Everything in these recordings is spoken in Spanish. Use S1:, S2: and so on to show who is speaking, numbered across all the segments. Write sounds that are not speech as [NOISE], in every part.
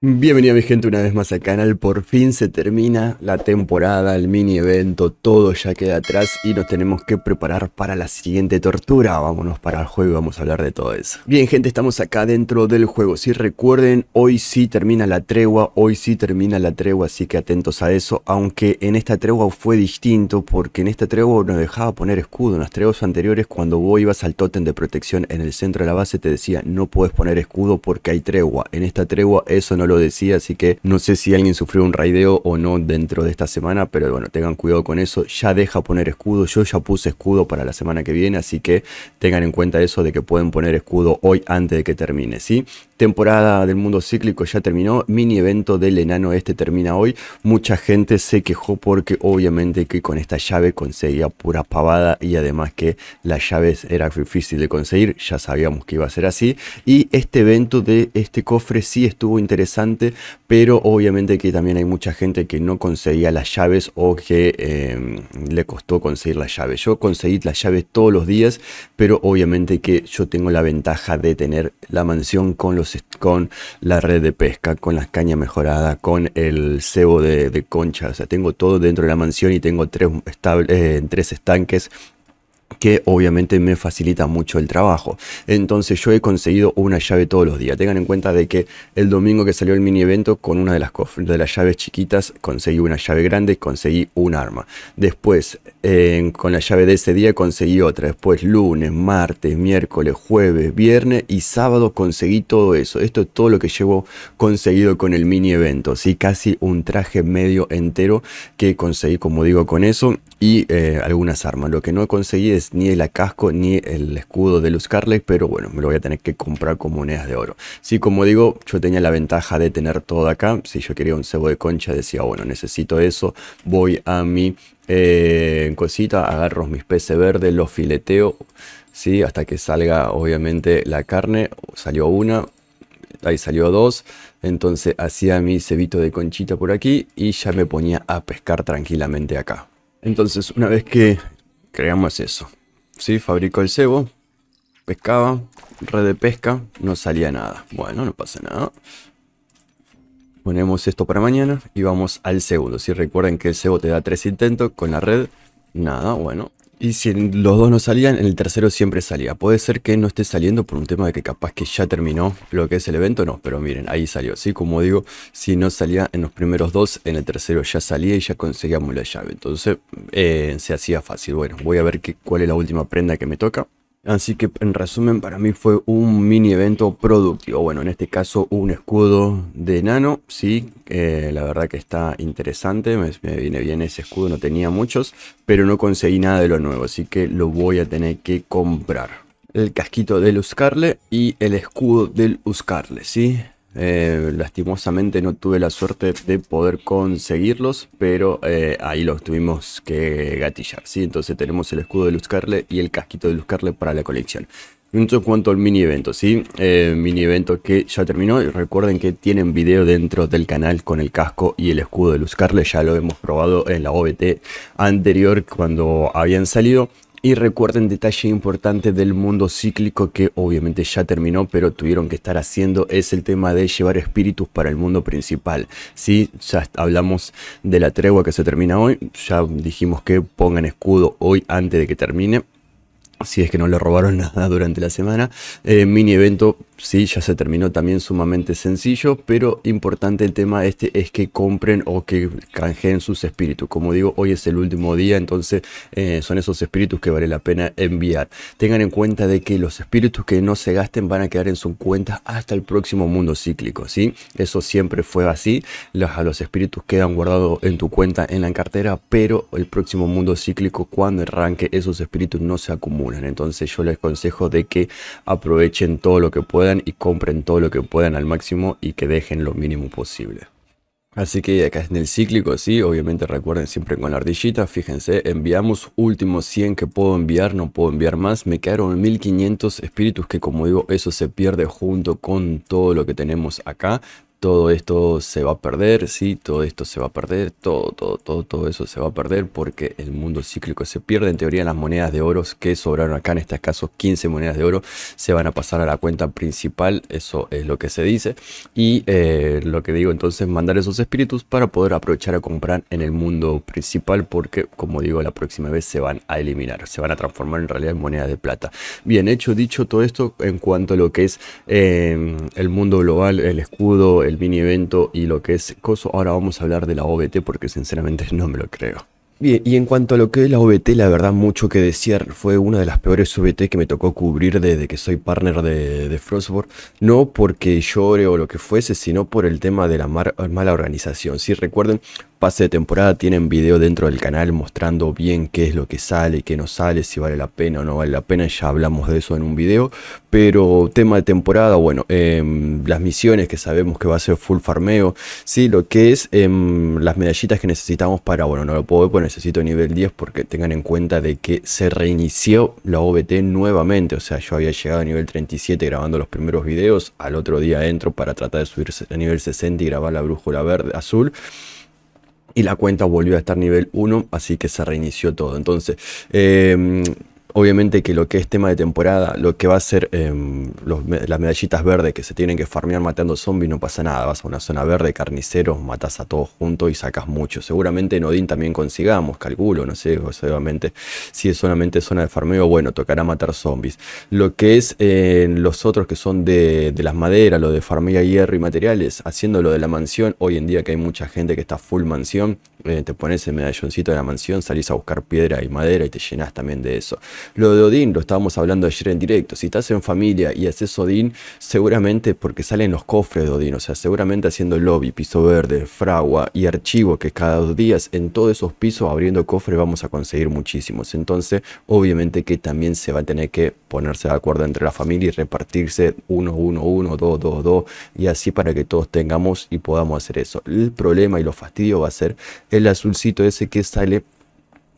S1: Bienvenida mi gente una vez más al canal, por fin se termina la temporada, el mini evento, todo ya queda atrás y nos tenemos que preparar para la siguiente tortura, vámonos para el juego y vamos a hablar de todo eso. Bien gente, estamos acá dentro del juego, si recuerden, hoy sí termina la tregua, hoy sí termina la tregua, así que atentos a eso, aunque en esta tregua fue distinto porque en esta tregua no dejaba poner escudo, en las treguas anteriores cuando vos ibas al tótem de protección en el centro de la base te decía no puedes poner escudo porque hay tregua, en esta tregua eso no lo decía, así que no sé si alguien sufrió un raideo o no dentro de esta semana, pero bueno, tengan cuidado con eso. Ya deja poner escudo, yo ya puse escudo para la semana que viene, así que tengan en cuenta eso de que pueden poner escudo hoy antes de que termine, ¿sí? Temporada del mundo cíclico ya terminó, mini evento del enano este termina hoy. Mucha gente se quejó porque obviamente que con esta llave conseguía pura pavada y además que las llaves era difícil de conseguir, ya sabíamos que iba a ser así. Y este evento de este cofre sí estuvo interesante pero obviamente que también hay mucha gente que no conseguía las llaves o que em, le costó conseguir las llaves. Yo conseguí las llaves todos los días, pero obviamente que yo tengo la ventaja de tener la mansión con, los, con la red de pesca, con las cañas mejoradas, con el cebo de, concha, o sea, tengo todo dentro de la mansión y tengo tres eh, estanques que obviamente me facilita mucho el trabajo. Entonces yo he conseguido una llave todos los días. Tengan en cuenta de que el domingo que salió el mini evento con una de las, de las llaves chiquitas conseguí una llave grande y conseguí un arma. Después con la llave de ese día conseguí otra. Después lunes, martes, miércoles, jueves, viernes y sábado conseguí todo eso. Esto es todo lo que llevo conseguido con el mini evento. ¿sí? Casi un traje medio entero que conseguí como digo con eso y eh, algunas armas. Lo que no conseguí ni el casco ni el escudo de carles pero bueno, me lo voy a tener que comprar con monedas de oro. Si como digo, yo tenía la ventaja de tener todo acá. Si yo quería un cebo de concha, decía, bueno, necesito eso, voy a mi eh, cosita, agarro mis peces verdes, los fileteo, si Hasta que salga, obviamente, la carne. Salió una, ahí salió dos. Entonces hacía mi cebito de conchita por aquí y ya me ponía a pescar tranquilamente acá. Entonces, una vez que creamos eso. Sí, fabricó el cebo, pescaba, red de pesca, no salía nada. Bueno, no pasa nada. Ponemos esto para mañana y vamos al segundo. Si recuerdan recuerden que el cebo te da tres intentos con la red, nada, bueno, y si los dos no salían, en el tercero siempre salía. Puede ser que no esté saliendo por un tema de que capaz que ya terminó lo que es el evento, no, pero miren, ahí salió. Sí, como digo, si no salía en los primeros dos, en el tercero ya salía y ya conseguíamos la llave. Entonces eh, se hacía fácil. Bueno, voy a ver cuál es la última prenda que me toca. Así que en resumen para mí fue un mini evento productivo, bueno en este caso un escudo de nano, sí, eh, la verdad que está interesante, me, me, viene bien ese escudo, no tenía muchos, pero no conseguí nada de lo nuevo, así que lo voy a tener que comprar. El casquito del Uscarle y el escudo del Uscarle, sí, eh, lastimosamente no tuve la suerte de poder conseguirlos, pero eh, ahí los tuvimos que gatillar, ¿sí? Entonces tenemos el escudo de Luzcarle y el casquito de Luzcarle para la colección. En cuanto al mini evento, ¿sí? Eh, mini evento que ya terminó. recuerden que tienen video dentro del canal con el casco y el escudo de Luzcarle. Ya lo hemos probado en la OBT anterior cuando habían salido. Y recuerden detalle importante del mundo cíclico que obviamente ya terminó, pero tuvieron que estar haciendo es el tema de llevar espíritus para el mundo principal. Si, ya hablamos de la tregua que se termina hoy, ya dijimos que pongan escudo hoy antes de que termine. Si es que no le robaron [LAUGHS] nada durante la semana. Eh, mini evento Sí, ya se terminó también sumamente sencillo, pero importante el tema este es que compren o que canjeen sus espíritus. Como digo, hoy es el último día, entonces eh, son esos espíritus que vale la pena enviar. Tengan en cuenta de que los espíritus que no se gasten van a quedar en su cuenta hasta el próximo mundo cíclico, ¿sí? Eso siempre fue así, los, los espíritus quedan guardados en tu cuenta en la cartera, pero el próximo mundo cíclico cuando arranque esos espíritus no se acumulan. Entonces yo les aconsejo de que aprovechen todo lo que puedan y compren todo lo que puedan al máximo y que dejen lo mínimo posible. Así que acá en el cíclico, sí, obviamente recuerden siempre con la ardillita, fíjense, enviamos últimos 100 que puedo enviar, no puedo enviar más, me quedaron 1500 espíritus que como digo, eso se pierde junto con todo lo que tenemos acá, todo esto se va a perder, sí, todo esto se va a perder, todo, todo, todo, todo eso se va a perder porque el mundo cíclico se pierde. En teoría, las monedas de oro que sobraron acá, en este caso 15 monedas de oro, se van a pasar a la cuenta principal, eso es lo que se dice. Y eh, lo que digo entonces, mandar esos espíritus para poder aprovechar a comprar en el mundo principal porque, como digo, la próxima vez se van a eliminar, se van a transformar en realidad en monedas de plata. Bien, hecho, dicho todo esto en cuanto a lo que es eh, el mundo global, el escudo, el mini evento y lo que es Coso, ahora vamos a hablar de la OBT porque sinceramente no me lo creo. Bien, y en cuanto a lo que es la OBT, la verdad mucho que decir, fue una de las peores OBT que me tocó cubrir desde que soy partner de, de Frostborn, no porque llore o lo que fuese, sino por el tema de la mala organización. Si recuerden, pase de temporada tienen video dentro del canal mostrando bien qué es lo que sale, qué no sale, si vale la pena o no vale la pena, ya hablamos de eso en un video, pero tema de temporada, bueno, em, las misiones que sabemos que va a ser full farmeo, sí, lo que es em, las medallitas que necesitamos para, bueno, no lo puedo ver, pues necesito nivel 10 porque tengan en cuenta de que se reinició la OBT nuevamente, o sea, yo había llegado a nivel 37 grabando los primeros videos, al otro día entro para tratar de subirse a nivel 60 y grabar la brújula verde azul y la cuenta volvió a estar nivel 1, así que se reinició todo. Entonces, em, obviamente que lo que es tema de temporada, lo que va a ser eh, las medallitas verdes que se tienen que farmear matando zombies, no pasa nada. Vas a una zona verde, carniceros, matas a todos juntos y sacas mucho. Seguramente en Odín también consigamos, calculo, no sé, obviamente, si es solamente zona de farmeo, bueno, tocará matar zombies. Lo que es eh, en los otros que son de, las maderas, lo de farmear hierro y materiales, haciendo lo de la mansión, hoy en día que hay mucha gente que está full mansión, eh, te pones el medalloncito de la mansión, salís a buscar piedra y madera y te llenas también de eso. Lo de Odín, lo estábamos hablando ayer en directo. Si estás en familia y haces Odín, seguramente porque salen los cofres de Odín, o sea, seguramente haciendo lobby, piso verde, fragua y archivo, que cada dos días en todos esos pisos abriendo cofres vamos a conseguir muchísimos. Entonces, obviamente que también se va a tener que ponerse de acuerdo entre la familia y repartirse uno, uno, uno, dos, dos, 2 y así para que todos tengamos y podamos hacer eso. El problema y lo fastidio va a ser el azulcito ese que sale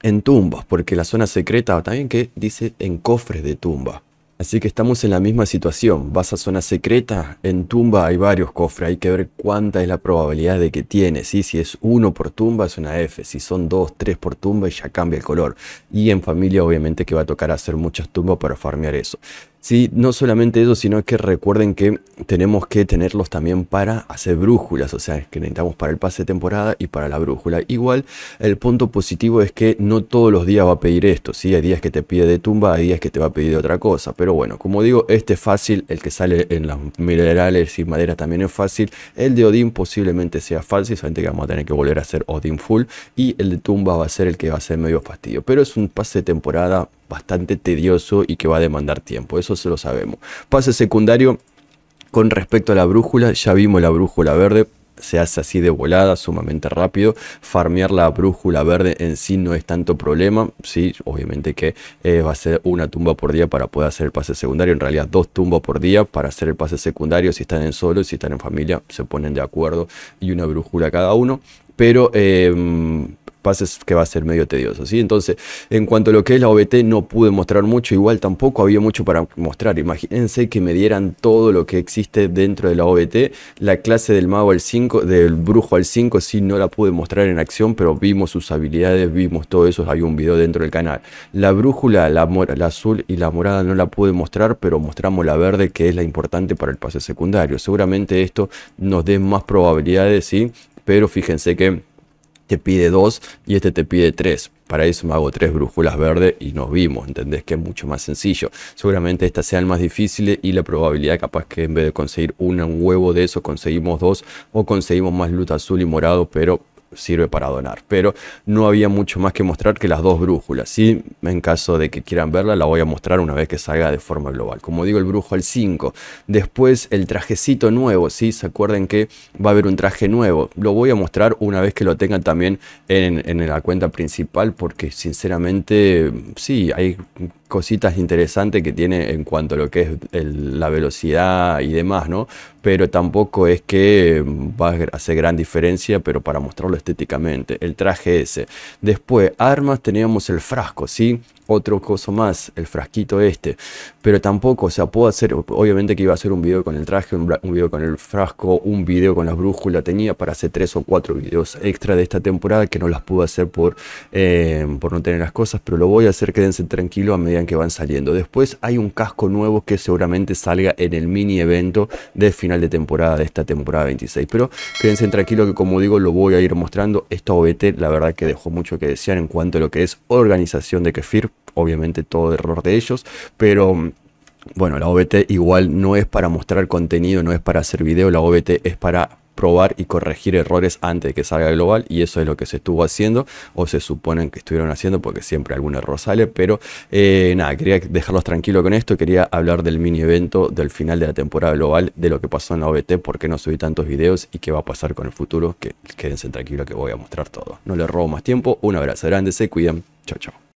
S1: en tumbas, porque la zona secreta también que dice en cofres de tumba. Así que estamos en la misma situación. Vas a zona secreta, en tumba hay varios cofres, hay que ver cuánta es la probabilidad de que tienes. Si es uno por tumba es una F, si son dos, tres por tumba ya cambia el color. Y en familia obviamente que va a tocar hacer muchas tumbas para farmear eso. Sí, no solamente eso, sino que recuerden que tenemos que tenerlos también para hacer brújulas, o sea, es que necesitamos para el pase de temporada y para la brújula. Igual, el punto positivo es que no todos los días va a pedir esto, ¿sí? Hay días que te pide de tumba, hay días que te va a pedir otra cosa, pero pero bueno, como digo, este es fácil. El que sale en las minerales y madera también es fácil. El de Odín posiblemente sea fácil. Solamente que vamos a tener que volver a hacer Odín full. Y el de Tumba va a ser el que va a ser medio fastidio. Pero es un pase de temporada bastante tedioso y que va a demandar tiempo. Eso se lo sabemos. Pase secundario. Con respecto a la brújula, ya vimos la brújula verde, se hace así de volada, sumamente rápido. Farmear la brújula verde en sí no es tanto problema. Sí, obviamente que eh, va a ser una tumba por día para poder hacer el pase secundario. En realidad, dos tumbas por día para hacer el pase secundario. Si están en solo, si están en familia, se ponen de acuerdo y una brújula cada uno. Pero em, pases que va a ser medio tedioso, ¿sí? Entonces, en cuanto a lo que es la OBT, no pude mostrar mucho, igual tampoco había mucho para mostrar. Imagínense que me dieran todo lo que existe dentro de la OBT. La clase del mago al 5, del brujo al 5, sí no la pude mostrar en acción, pero vimos sus habilidades, vimos todo eso, hay un video dentro del canal. La brújula, la, la azul y la morada no la pude mostrar, pero mostramos la verde, que es la importante para el pase secundario. Seguramente esto nos dé más probabilidades, ¿sí? Pero fíjense que te pide dos y este te pide tres. Para eso me hago tres brújulas verdes y nos vimos, ¿entendés? Que es mucho más sencillo. Seguramente estas sean más difíciles y la probabilidad capaz que en vez de conseguir una, un huevo de eso conseguimos dos o conseguimos más luz azul y morado, pero sirve para donar. Pero no había mucho más que mostrar que las dos brújulas. Sí, en caso de que quieran verla, la voy a mostrar una vez que salga de forma global. Como digo, el brujo al 5. Después el trajecito nuevo, ¿sí? Se acuerden que va a haber un traje nuevo. Lo voy a mostrar una vez que lo tengan también en, en la cuenta principal porque sinceramente, sí, hay cositas interesantes que tiene en cuanto a lo que es la velocidad y demás, ¿no? Pero tampoco es que va a hacer gran diferencia, pero para mostrarlo estéticamente, el traje ese. Después, armas, teníamos el frasco, ¿sí? otro coso más, el frasquito este. Pero tampoco, o sea, puedo hacer, obviamente que iba a hacer un video con el traje, un, video con el frasco, un video con las brújulas. Tenía para hacer tres o cuatro videos extra de esta temporada que no las pude hacer por, eh, por no tener las cosas, pero lo voy a hacer, quédense tranquilo a medida que van saliendo. Después hay un casco nuevo que seguramente salga en el mini evento de final de temporada de esta temporada 26. Pero quédense tranquilo que como digo lo voy a ir mostrando. Esta OBT la verdad que dejó mucho que desear en cuanto a lo que es organización de Kefir obviamente todo error de ellos, pero bueno, la OBT igual no es para mostrar contenido, no es para hacer video, la OBT es para probar y corregir errores antes de que salga global y eso es lo que se estuvo haciendo o se suponen que estuvieron haciendo porque siempre algún error sale pero eh, nada quería dejarlos tranquilos con esto quería hablar del mini evento del final de la temporada global de lo que pasó en la OBT por qué no subí tantos videos y qué va a pasar con el futuro que quédense tranquilos que voy a mostrar todo no les robo más tiempo un abrazo grande se cuidan chao chao